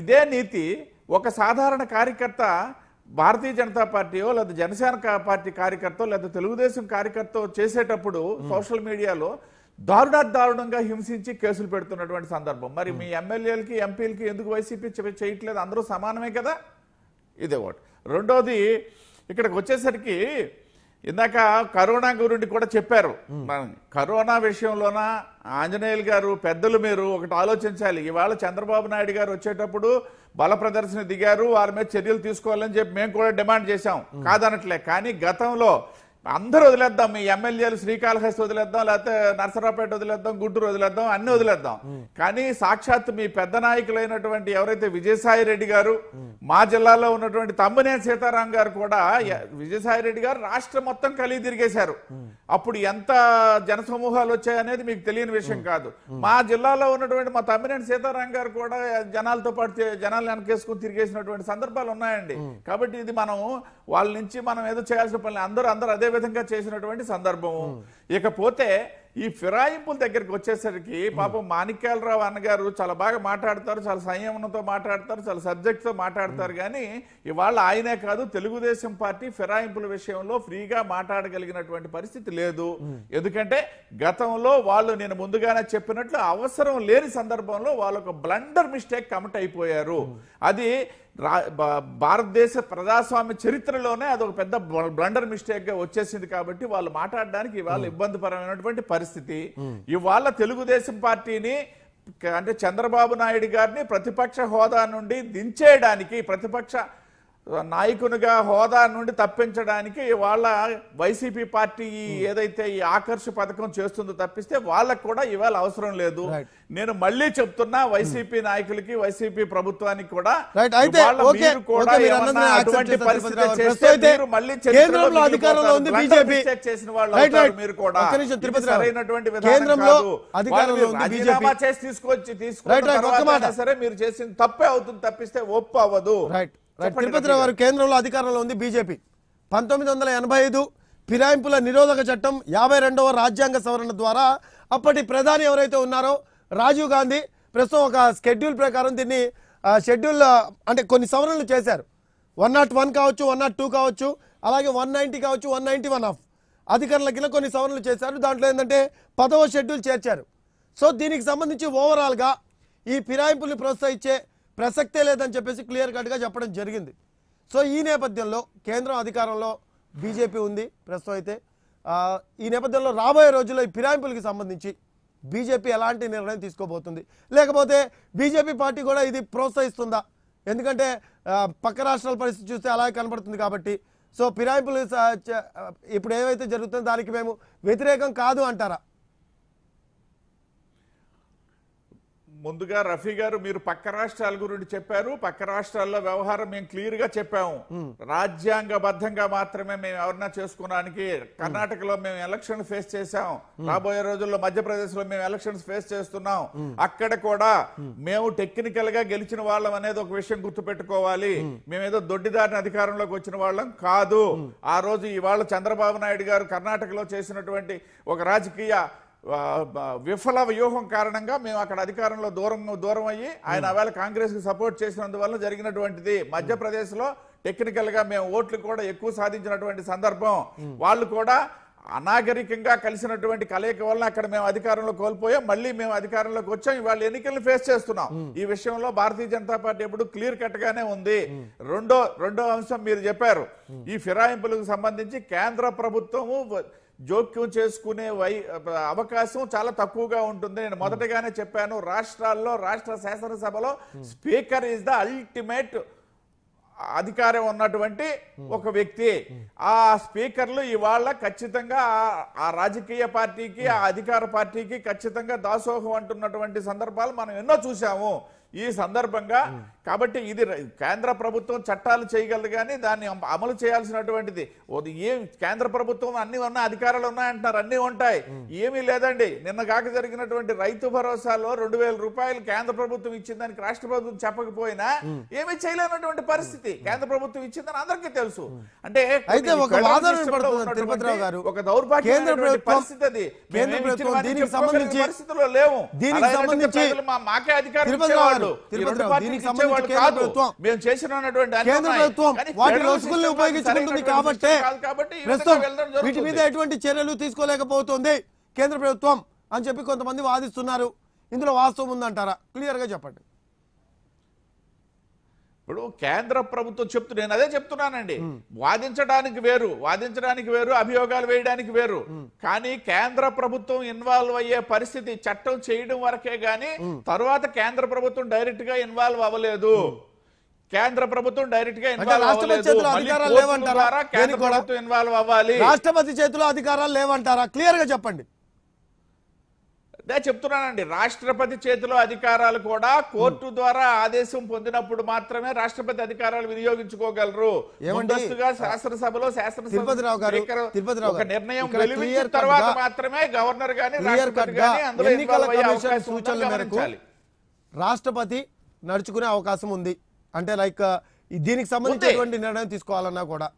ఇదే నీతి ఒక సాధారణ కార్యకర్త భారతీయ జనతా పార్టీయో లేదా జనసేన పార్టీ కార్యకర్త లేదా తెలుగుదేశం కార్యకర్త చేసేటప్పుడు సోషల్ మీడియాలో దారుణా దారుణంగా హింసించి కేసులు పెడుతున్నటువంటి సందర్భం మరి మీ ఎమ్మెల్యేలకి ఎంపీలకి ఎందుకు వైసీపీ చేయట్లేదు అందరూ సమానమే కదా ఇదే ఒకటి రెండోది ఇక్కడికి వచ్చేసరికి ఇందాక కరోనా గురించి కూడా చెప్పారు కరోనా విషయంలోన ఆంజనేయులు గారు పెద్దలు మీరు ఒకటి ఆలోచించాలి ఇవాళ చంద్రబాబు నాయుడు గారు వచ్చేటప్పుడు బల ప్రదర్శన దిగారు వారి మీద చర్యలు తీసుకోవాలని చెప్పి మేము కూడా డిమాండ్ చేశాం కాదనట్లే కానీ గతంలో అందరూ వదిలేద్దాం మీ ఎమ్మెల్యేలు శ్రీకాళహస్తి వదిలేద్దాం లేకపోతే నర్సరావుపేట వదిలేద్దాం గుంటూరు వదిలేద్దాం అన్ని వదిలేద్దాం కానీ సాక్షాత్ మీ పెద్ద నాయకులైనటువంటి ఎవరైతే విజయసాయి రెడ్డి గారు మా జిల్లాలో ఉన్నటువంటి తమ్మినే సీతారాం గారు కూడా విజయసాయి రెడ్డి గారు రాష్ట్రం మొత్తం కలిగి తిరిగేశారు అప్పుడు ఎంత జనసమూహాలు వచ్చాయనేది మీకు తెలియని విషయం కాదు మా జిల్లాలో ఉన్నటువంటి మా తమ్మినేని సీతారాం గారు కూడా జనాలతో పాటు జనాలు వెనకేసుకుని తిరిగేసినటువంటి సందర్భాలు ఉన్నాయండి కాబట్టి ఇది మనం వాళ్ళ నుంచి మనం ఏదో చేయాల్సిన పని అందరూ అందరూ అదే విధంగా చేసినటువంటి సందర్భము ఇకపోతే ఈ ఫిరాయింపుల దగ్గరికి వచ్చేసరికి పాపం మాణిక్యాలరావు అన్నగారు చాలా బాగా మాట్లాడతారు చాలా సంయమనంతో మాట్లాడతారు చాలా సబ్జెక్ట్తో మాట్లాడతారు కానీ ఇవాళ ఆయనే కాదు తెలుగుదేశం పార్టీ ఫిరాయింపుల విషయంలో ఫ్రీగా మాట్లాడగలిగినటువంటి పరిస్థితి లేదు ఎందుకంటే గతంలో వాళ్ళు నేను ముందుగానే చెప్పినట్లు అవసరం లేని సందర్భంలో వాళ్ళు ఒక బ్లండర్ మిస్టేక్ కమిట్ అయిపోయారు అది భారతదేశ ప్రజాస్వామ్య చరిత్రలోనే అది ఒక పెద్ద బ్లండర్ మిస్టేక్ గా వచ్చేసింది కాబట్టి వాళ్ళు మాట్లాడడానికి ఇవాళ ఇబ్బందిపరమైనటువంటి పరిస్థితి ఇవాళ తెలుగుదేశం పార్టీని అంటే చంద్రబాబు నాయుడు గారిని ప్రతిపక్ష హోదా నుండి దించేయడానికి ప్రతిపక్ష నాయకునిగా హోదా నుండి తప్పించడానికి వాళ్ళ వైసీపీ పార్టీ hmm. ఏదైతే ఈ ఆకర్ష పథకం చేస్తుందో తప్పిస్తే వాళ్ళకు కూడా ఇవాళ అవసరం లేదు నేను మళ్ళీ చెప్తున్నా వైసీపీ నాయకులకి వైసీపీ ప్రభుత్వానికి కూడా చేస్తే మళ్ళీ ఉంది బీజేపీ చేసిన వాళ్ళు మీరు కూడా చేసి తీసుకొచ్చి తీసుకుంటే సరే మీరు చేసిన తప్పే అవుతుంది తప్పిస్తే ఒప్పు అవ్వదు రైట్ తిరుపతి రావు గారు కేంద్రంలో అధికారంలో ఉంది బీజేపీ పంతొమ్మిది వందల ఎనభై ఐదు ఫిరాయింపుల నిరోధక చట్టం యాభై రెండవ రాజ్యాంగ సవరణ ద్వారా అప్పటి ప్రధాని ఎవరైతే ఉన్నారో రాజీవ్ గాంధీ ప్రస్తుతం ఒక షెడ్యూల్ ప్రకారం దీన్ని షెడ్యూల్ అంటే కొన్ని సవరణలు చేశారు వన్ నాట్ వన్ కావచ్చు వన్ నాట్ టూ కావచ్చు అలాగే వన్ నైంటీ కావచ్చు వన్ నైంటీ వన్ ఆఫ్ అధికారుల కింద కొన్ని సవరణలు చేశారు దాంట్లో ఏంటంటే పదవ షెడ్యూల్ చేర్చారు సో దీనికి సంబంధించి ఓవరాల్గా ఈ ఫిరాయింపుల్ని ప్రోత్సహించే ప్రసక్తే లేదని చెప్పేసి క్లియర్ కట్గా చెప్పడం జరిగింది సో ఈ నేపథ్యంలో కేంద్రం అధికారంలో బీజేపీ ఉంది ప్రస్తుతం అయితే ఈ నేపథ్యంలో రాబోయే రోజుల్లో ఈ ఫిరాయింపులకి సంబంధించి బీజేపీ ఎలాంటి నిర్ణయం తీసుకోబోతుంది లేకపోతే బీజేపీ పార్టీ కూడా ఇది ప్రోత్సహిస్తుందా ఎందుకంటే పక్క రాష్ట్రాల పరిస్థితి చూస్తే అలాగే కనబడుతుంది కాబట్టి సో ఫిరాయింపులు ఇప్పుడు ఏమైతే జరుగుతుందో దానికి మేము వ్యతిరేకం కాదు అంటారా ముందుగా రఫీ గారు మీరు పక్క రాష్ట్రాల గురించి చెప్పారు పక్క రాష్ట్రాల్లో వ్యవహారం మేము క్లియర్ గా చెప్పాము రాజ్యాంగబద్ధంగా మాత్రమే మేము ఎవరన్నా చేసుకోవడానికి కర్ణాటకలో మేము ఎలక్షన్ ఫేస్ చేశాం రాబోయే రోజుల్లో మధ్యప్రదేశ్ లో మేము ఎలక్షన్స్ ఫేస్ చేస్తున్నాం అక్కడ కూడా మేము టెక్నికల్ గా గెలిచిన వాళ్ళం అనేది ఒక విషయం గుర్తు పెట్టుకోవాలి మేమేదో దొడ్డిదారిని అధికారంలోకి వచ్చిన వాళ్ళం కాదు ఆ రోజు ఇవాళ చంద్రబాబు నాయుడు గారు కర్ణాటకలో చేసినటువంటి ఒక రాజకీయ విఫల వ్యూహం కారణంగా మేము అక్కడ అధికారంలో దూరం దూరం అయ్యి ఆయన కాంగ్రెస్ కాంగ్రెస్కి సపోర్ట్ చేసినందువల్ల జరిగినటువంటిది మధ్యప్రదేశ్లో టెక్నికల్గా మేము ఓట్లు కూడా ఎక్కువ సాధించినటువంటి సందర్భం వాళ్ళు కూడా అనాగరికంగా కలిసినటువంటి కలయిక వలన అక్కడ మేము అధికారంలో కోల్పోయాం మళ్ళీ మేము అధికారంలోకి వచ్చాం ఇవాళ ఎన్నికలను ఫేస్ చేస్తున్నాం ఈ విషయంలో భారతీయ జనతా పార్టీ ఎప్పుడు క్లియర్ కట్ గానే ఉంది రెండో రెండో అంశం మీరు చెప్పారు ఈ ఫిరాయింపులకు సంబంధించి కేంద్ర ప్రభుత్వము జోక్యం చేసుకునే వై అవకాశం చాలా తక్కువగా ఉంటుంది నేను మొదటగానే చెప్పాను రాష్ట్రాల్లో రాష్ట్ర శాసనసభలో hmm. Speaker is the ultimate అధికారం ఉన్నటువంటి hmm. ఒక వ్యక్తి hmm. ఆ స్పీకర్లు ఇవాళ ఖచ్చితంగా ఆ రాజకీయ పార్టీకి ఆ అధికార పార్టీకి ఖచ్చితంగా దాసోహం అంటున్నటువంటి సందర్భాలు మనం ఎన్నో చూసాము ఈ సందర్భంగా కాబట్టి ఇది కేంద్ర ప్రభుత్వం చట్టాలు చేయగలదు కానీ దాన్ని అమలు చేయాల్సినటువంటిది ఏ కేంద్ర ప్రభుత్వం అన్ని ఉన్న అధికారాలు ఉన్నాయంటున్నారు అన్ని ఉంటాయి ఏమీ లేదండి నిన్న కాక జరిగినటువంటి రైతు భరోసాలో రెండు రూపాయలు కేంద్ర ప్రభుత్వం ఇచ్చిందని రాష్ట్ర ప్రభుత్వం చెప్పకపోయినా ఏమీ చేయలేనటువంటి పరిస్థితి కేంద్ర ప్రభుత్వం ఇచ్చిందని అందరికీ తెలుసు అంటే అయితే ఒక వాదన గారు ఒక దౌర్భాగ్య పరిస్థితి అది కేంద్ర సంబంధించి లేవు దీనికి సంబంధించి మాకే అధికారం చేసినటువంటి కేంద్ర ప్రభుత్వం కాబట్టి వీటి మీద ఎటువంటి చర్యలు తీసుకోలేకపోతుంది కేంద్ర ప్రభుత్వం అని చెప్పి కొంతమంది వాదిస్తున్నారు ఇందులో వాస్తవం ఉందంటారా క్లియర్ గా చెప్పండి ఇప్పుడు కేంద్ర ప్రభుత్వం చెప్తూ నేను అదే చెప్తున్నానండి వాదించడానికి వేరు వాదించడానికి వేరు అభియోగాలు వేయడానికి వేరు కానీ కేంద్ర ప్రభుత్వం ఇన్వాల్వ్ అయ్యే పరిస్థితి చట్టం చేయడం వరకే గాని తర్వాత కేంద్ర ప్రభుత్వం డైరెక్ట్ గా ఇన్వాల్వ్ అవ్వలేదు కేంద్ర ప్రభుత్వం డైరెక్ట్ గా ఇన్వాల్వ్ అవ్వాలి రాష్ట్రపతి చేతిలో అధికారాలు లేవంటారా క్లియర్ గా చెప్పండి అదే చెప్తున్నానండి రాష్ట్రపతి చేతిలో అధికారాలు కూడా కోర్టు ద్వారా ఆదేశం పొందినప్పుడు మాత్రమే రాష్ట్రపతి అధికారాలు వినియోగించుకోగలరు శాసనసభలో మాత్రమే గవర్నర్ రాష్ట్రపతి నడుచుకునే అవకాశం ఉంది అంటే లైక్ దీనికి సంబంధించినటువంటి నిర్ణయం తీసుకోవాలన్నా కూడా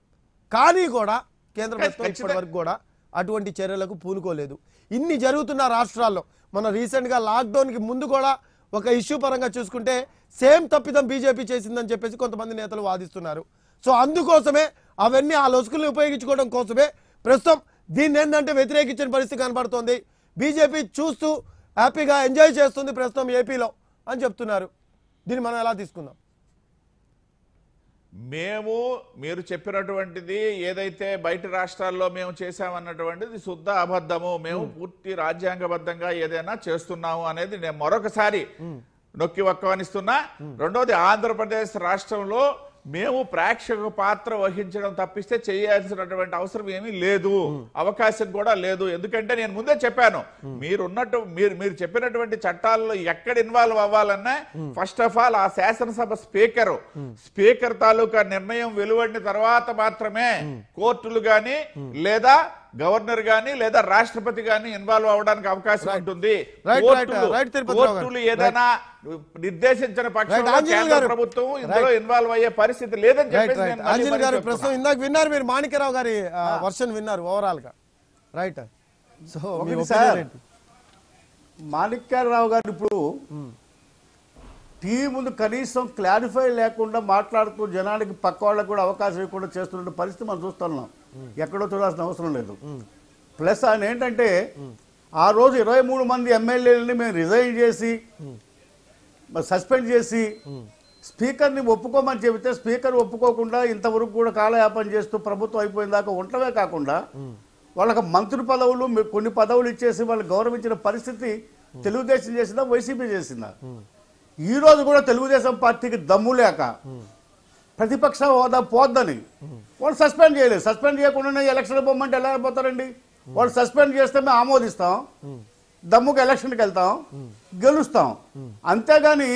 కానీ కూడా కేంద్ర ప్రభుత్వం ఇప్పటి వరకు కూడా అటువంటి చర్యలకు పూనుకోలేదు ఇన్ని జరుగుతున్న రాష్ట్రాల్లో మన రీసెంట్గా లాక్డౌన్కి ముందు కూడా ఒక ఇష్యూ పరంగా చూసుకుంటే సేమ్ తప్పిదం బీజేపీ చేసిందని చెప్పేసి కొంతమంది నేతలు వాదిస్తున్నారు సో అందుకోసమే అవన్నీ ఆ లొసుకుల్ని ఉపయోగించుకోవడం కోసమే ప్రస్తుతం దీన్ని ఏంటంటే వ్యతిరేకించిన పరిస్థితి కనబడుతోంది బీజేపీ చూస్తూ హ్యాపీగా ఎంజాయ్ చేస్తుంది ప్రస్తుతం ఏపీలో అని చెప్తున్నారు దీన్ని మనం ఎలా తీసుకుందాం మేము మీరు చెప్పినటువంటిది ఏదైతే బయట రాష్ట్రాల్లో మేము చేసామన్నటువంటిది శుద్ధ అబద్ధము మేము పూర్తి రాజ్యాంగబద్ధంగా ఏదైనా చేస్తున్నాము అనేది నేను మరొకసారి నొక్కి ఒక్కవనిస్తున్నా రెండోది ఆంధ్రప్రదేశ్ రాష్ట్రంలో మేము ప్రేక్షక పాత్ర వహించడం తప్పిస్తే చేయాల్సినటువంటి అవసరం ఏమీ లేదు అవకాశం కూడా లేదు ఎందుకంటే నేను ముందే చెప్పాను మీరున్నట్టు మీరు మీరు చెప్పినటువంటి చట్టాల్లో ఎక్కడ ఇన్వాల్వ్ అవ్వాలన్నా ఫస్ట్ ఆఫ్ ఆల్ ఆ శాసనసభ స్పీకర్ స్పీకర్ తాలూకా నిర్ణయం వెలువడిన తర్వాత మాత్రమే కోర్టులు గాని లేదా గవర్నర్ గాని లేదా రాష్ట్రపతి గాని ఇన్వాల్వ్ అవడానికి అవకాశం ఉంటుంది ఏదైనా నిర్దేశించిన పక్షంలో కేంద్ర ప్రభుత్వం ఇందులో ఇన్వాల్వ్ అయ్యే పరిస్థితి లేదని చెప్పేసి ప్రస్తుతం ఇందాక విన్నారు మీరు మాణిక్యరావు గారి వర్షన్ విన్నారు ఓవరాల్ గా రైట్ సో మాణిక్యరావు గారు ఇప్పుడు hmm. టీములు కనీసం క్లారిఫై లేకుండా మాట్లాడుతూ జనానికి పక్క వాళ్ళకు కూడా అవకాశం ఇవ్వకుండా చేస్తున్న పరిస్థితి మనం చూస్తున్నాం ఎక్కడో చూడాల్సిన అవసరం లేదు ప్లస్ ఆయన ఏంటంటే ఆ రోజు ఇరవై మూడు మంది ఎమ్మెల్యేలని మేము రిజైన్ చేసి సస్పెండ్ చేసి స్పీకర్ని ఒప్పుకోమని చెబితే స్పీకర్ ఒప్పుకోకుండా ఇంతవరకు కూడా కాలయాపన చేస్తూ ప్రభుత్వం అయిపోయిన దాకా ఉండటమే కాకుండా వాళ్ళకి మంత్రి పదవులు కొన్ని పదవులు ఇచ్చేసి వాళ్ళు గౌరవించిన పరిస్థితి తెలుగుదేశం చేసిందా వైసీపీ చేసిందా ఈరోజు కూడా తెలుగుదేశం పార్టీకి దమ్ము లేక ప్రతిపక్ష హోదా పోద్దని వాళ్ళు సస్పెండ్ చేయలేదు సస్పెండ్ చేయకుండా ఎలక్షన్ పోమంటే ఎలా పోతారండి వాళ్ళు సస్పెండ్ చేస్తే మేము ఆమోదిస్తాం దమ్ముకు ఎలక్షన్కి వెళ్తాం గెలుస్తాం అంతేగాని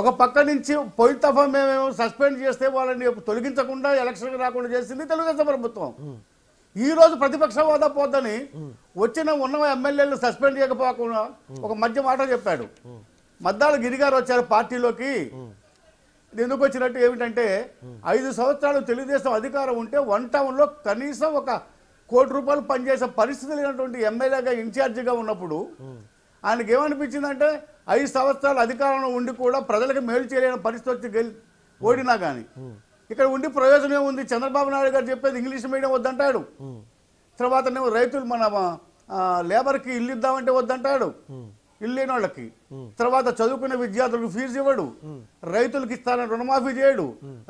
ఒక పక్క నుంచి పోయిన తఫ మేమేమో సస్పెండ్ చేస్తే వాళ్ళని తొలగించకుండా ఎలక్షన్కి రాకుండా చేసింది తెలుగుదేశం ప్రభుత్వం ఈ రోజు ప్రతిపక్ష హోదా పోద్దని వచ్చిన ఉన్న ఎమ్మెల్యేలు సస్పెండ్ చేయకపోకుండా ఒక మధ్య మాట చెప్పాడు మద్దాల గిరిగారు వచ్చారు పార్టీలోకి ఎందుకు వచ్చినట్టు ఏమిటంటే ఐదు సంవత్సరాలు తెలుగుదేశం అధికారం ఉంటే వన్ టౌన్లో కనీసం ఒక కోటి రూపాయలు పనిచేసే పరిస్థితి లేనటువంటి ఎమ్మెల్యేగా ఇన్ఛార్జిగా ఉన్నప్పుడు ఆయనకి ఏమనిపించిందంటే ఐదు సంవత్సరాలు అధికారంలో ఉండి కూడా ప్రజలకు మేలు చేయలేని పరిస్థితి వచ్చి గెలి ఓడినా కానీ ఇక్కడ ఉండి ప్రయోజనం ఏముంది చంద్రబాబు నాయుడు గారు చెప్పేది ఇంగ్లీష్ మీడియం వద్దంటాడు తర్వాత రైతులు మన లేబర్కి ఇల్లు ఇద్దామంటే వద్దంటాడు ఇల్లేని వాళ్ళకి తర్వాత చదువుకున్న విద్యార్థులకు ఫీజు ఇవ్వడు రైతులకు ఇస్తానని రుణమాఫీ చేయడు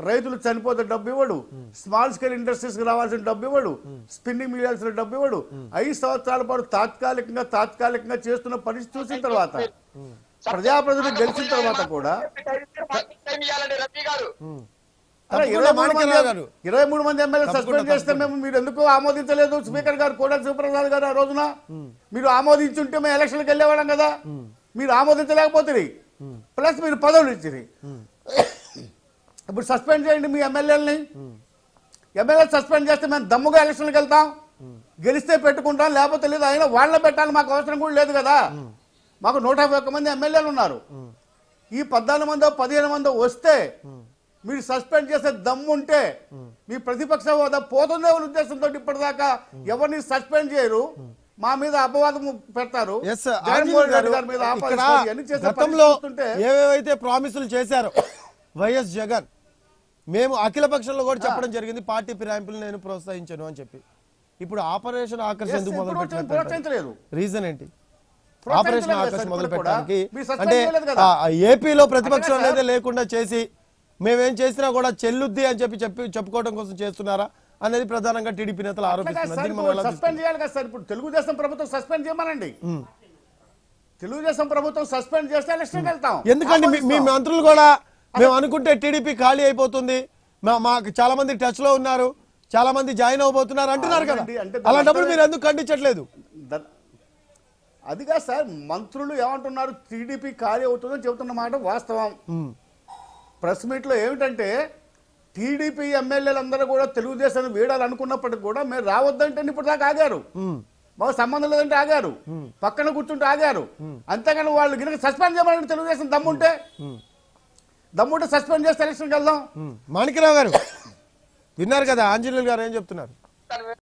రైతులు చనిపోతే డబ్బు ఇవ్వడు స్మాల్ స్కేల్ ఇండస్ట్రీస్ కి రావాల్సిన డబ్బు ఇవ్వడు స్పిన్నింగ్ మిగిలాల్సిన డబ్బు ఇవ్వడు ఐదు సంవత్సరాల పాటు తాత్కాలికంగా తాత్కాలికంగా చేస్తున్న పరిస్థితి చూసిన తర్వాత ప్రజాప్రతినిధులు గెలిచిన తర్వాత కూడా ఇరవై మూడు మంది ఎమ్మెల్యే సస్పెండ్ చేస్తే మేము మీరు ఎందుకు ఆమోదించలేదు స్పీకర్ గారు కోడ శివప్రసాద్ గారు ఆ రోజున మీరు ఆమోదించుంటే మేము ఎలక్షన్కి వెళ్ళేవాళ్ళం కదా మీరు ఆమోదించలేకపోతుంది ప్లస్ మీరు పదవులు ఇచ్చింది ఇప్పుడు సస్పెండ్ చేయండి మీ ఎమ్మెల్యేలని ఎమ్మెల్యే సస్పెండ్ చేస్తే మేము దమ్ముగా ఎలక్షన్కి వెళ్తాం గెలిస్తే పెట్టుకుంటాం లేకపోతే లేదు అయినా వాళ్ళని పెట్టాలి మాకు అవసరం కూడా లేదు కదా మాకు నూట మంది ఎమ్మెల్యేలు ఉన్నారు ఈ పద్నాలుగు మందో పదిహేను మందో వస్తే మీరు సస్పెండ్ చేసే దమ్ముంటే మీ ప్రతిపక్ష హోదా పోతుందే ఉద్దేశంతో ఇప్పటిదాకా ఎవరిని సస్పెండ్ చేయరు మా మీద అపవాదం పెడతారు గతంలో ఏవేవైతే ప్రామిసులు చేశారు వైఎస్ జగన్ మేము అఖిల పక్షంలో కూడా చెప్పడం జరిగింది పార్టీ ఫిరాయింపులు నేను ప్రోత్సహించను అని చెప్పి ఇప్పుడు ఆపరేషన్ ఆకర్షణ రీజన్ ఏంటి ఆపరేషన్ ఆకర్షణ మొదలు పెట్టడానికి అంటే ఏపీలో ప్రతిపక్షం అనేది లేకుండా చేసి మేమేం చేసినా కూడా చెల్లుద్ది అని చెప్పి చెప్పి చెప్పుకోవడం కోసం చేస్తున్నారా అనేది ప్రధానంగా టీడీపీ నేతలు ఆరోపిస్తున్నారు సస్పెండ్ చేయాలి కదా సార్ ఇప్పుడు తెలుగుదేశం ప్రభుత్వం సస్పెండ్ చేయమనండి తెలుగుదేశం ప్రభుత్వం సస్పెండ్ చేస్తే ఎలక్షన్కి వెళ్తాం ఎందుకంటే మీ మంత్రులు కూడా మేము అనుకుంటే టీడీపీ ఖాళీ అయిపోతుంది మాకు చాలా మంది టచ్ లో ఉన్నారు చాలా మంది జాయిన్ అవబోతున్నారు అంటున్నారు కదా అలాంటప్పుడు మీరు ఎందుకు ఖండించట్లేదు అదిగా సార్ మంత్రులు ఏమంటున్నారు టీడీపీ ఖాళీ అవుతుందని చెబుతున్న మాట వాస్తవం ప్రెస్ మీట్లో ఏమిటంటే టీడీపీ ఎమ్మెల్యేలందరూ కూడా తెలుగుదేశాన్ని వీడాలనుకున్నప్పటికి కూడా మేము రావద్దంటే ఇప్పుడు దాకా ఆగారు మాకు సంబంధం లేదంటే ఆగారు పక్కన కూర్చుంటే ఆగారు అంతేగాని వాళ్ళు గినక సస్పెండ్ చేయమని తెలుగుదేశం దమ్ముంటే దమ్ముంటే సస్పెండ్ చేస్తే ఎలక్షన్కి వెళ్దాం మాణికరావు గారు విన్నారు కదా ఆంజనేయులు గారు ఏం చెప్తున్నారు